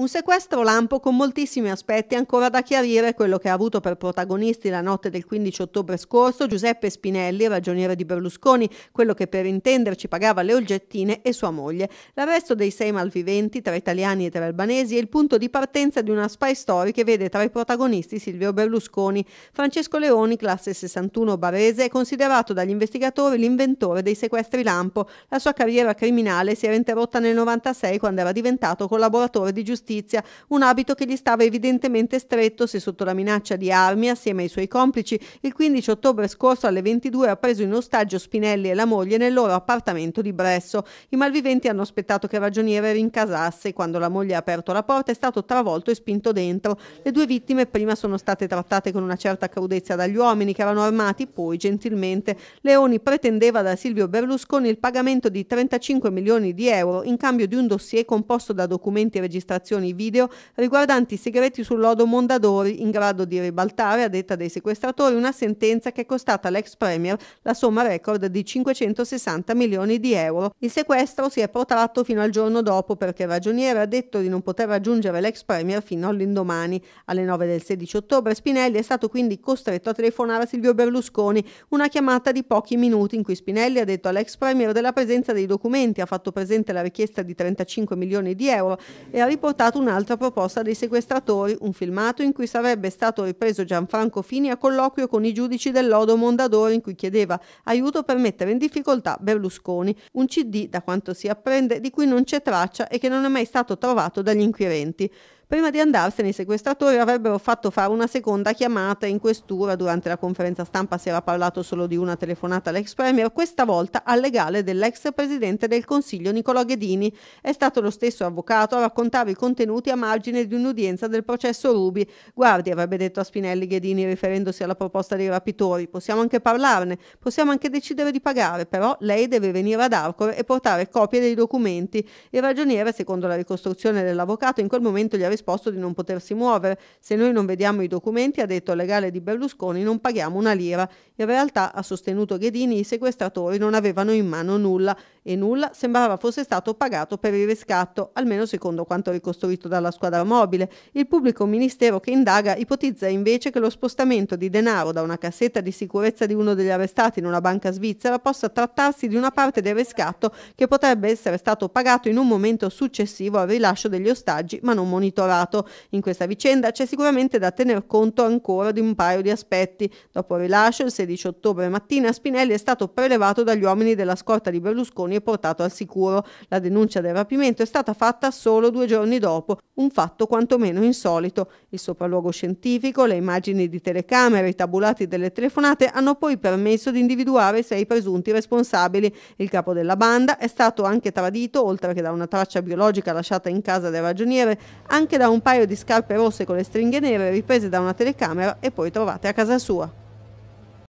Un sequestro lampo con moltissimi aspetti ancora da chiarire quello che ha avuto per protagonisti la notte del 15 ottobre scorso Giuseppe Spinelli, ragioniere di Berlusconi, quello che per intenderci pagava le olgettine e sua moglie. L'arresto dei sei malviventi, tra italiani e tra albanesi, è il punto di partenza di una spy story che vede tra i protagonisti Silvio Berlusconi. Francesco Leoni, classe 61 barese, è considerato dagli investigatori l'inventore dei sequestri lampo. La sua carriera criminale si era interrotta nel 96 quando era diventato collaboratore di giustizia giustizia, un abito che gli stava evidentemente stretto se sotto la minaccia di armi assieme ai suoi complici il 15 ottobre scorso alle 22 ha preso in ostaggio Spinelli e la moglie nel loro appartamento di Bresso. I malviventi hanno aspettato che il ragioniere rincasasse. Quando la moglie ha aperto la porta è stato travolto e spinto dentro. Le due vittime prima sono state trattate con una certa crudezza dagli uomini che erano armati, poi gentilmente Leoni pretendeva da Silvio Berlusconi il pagamento di 35 milioni di euro in cambio di un dossier composto da documenti e registrazioni registrazioni video riguardanti i segreti sul lodo Mondadori in grado di ribaltare, a detta dei sequestratori, una sentenza che è costata all'ex Premier la somma record di 560 milioni di euro. Il sequestro si è protratto fino al giorno dopo perché il ragioniere ha detto di non poter raggiungere l'ex Premier fino all'indomani. Alle 9 del 16 ottobre Spinelli è stato quindi costretto a telefonare a Silvio Berlusconi, una chiamata di pochi minuti in cui Spinelli ha detto all'ex Premier della presenza dei documenti, ha fatto presente la richiesta di 35 milioni di euro e ha riportato portato un'altra proposta dei sequestratori, un filmato in cui sarebbe stato ripreso Gianfranco Fini a colloquio con i giudici del lodo Mondadori in cui chiedeva aiuto per mettere in difficoltà Berlusconi, un CD da quanto si apprende di cui non c'è traccia e che non è mai stato trovato dagli inquirenti. Prima di andarsene i sequestratori avrebbero fatto fare una seconda chiamata in questura. Durante la conferenza stampa si era parlato solo di una telefonata all'ex premier, questa volta al legale dell'ex presidente del Consiglio Nicolò Ghedini. È stato lo stesso avvocato a raccontare i contenuti a margine di un'udienza del processo Rubi. Guardi, avrebbe detto a Spinelli Ghedini riferendosi alla proposta dei rapitori, possiamo anche parlarne, possiamo anche decidere di pagare, però lei deve venire ad Arcore e portare copie dei documenti. Il ragioniere, secondo la ricostruzione dell'avvocato, in quel momento gli ha risposto risposto di non potersi muovere. Se noi non vediamo i documenti, ha detto il legale di Berlusconi, non paghiamo una lira. In realtà, ha sostenuto Ghedini, i sequestratori non avevano in mano nulla e nulla sembrava fosse stato pagato per il riscatto, almeno secondo quanto ricostruito dalla squadra mobile. Il pubblico ministero che indaga ipotizza invece che lo spostamento di denaro da una cassetta di sicurezza di uno degli arrestati in una banca svizzera possa trattarsi di una parte del riscatto che potrebbe essere stato pagato in un momento successivo al rilascio degli ostaggi ma non monitorato. In questa vicenda c'è sicuramente da tener conto ancora di un paio di aspetti. Dopo il rilascio, il 16 ottobre mattina, Spinelli è stato prelevato dagli uomini della scorta di Berlusconi Sartori portato al sicuro. La denuncia del rapimento è stata fatta solo due giorni dopo, un fatto quantomeno insolito. Il sopralluogo scientifico, le immagini di telecamere, i tabulati delle telefonate hanno poi permesso di individuare sei presunti responsabili. Il capo della banda è stato anche tradito, oltre che da una traccia biologica lasciata in casa del ragioniere, anche da un paio di scarpe rosse con le stringhe nere riprese da una telecamera e poi trovate a casa sua.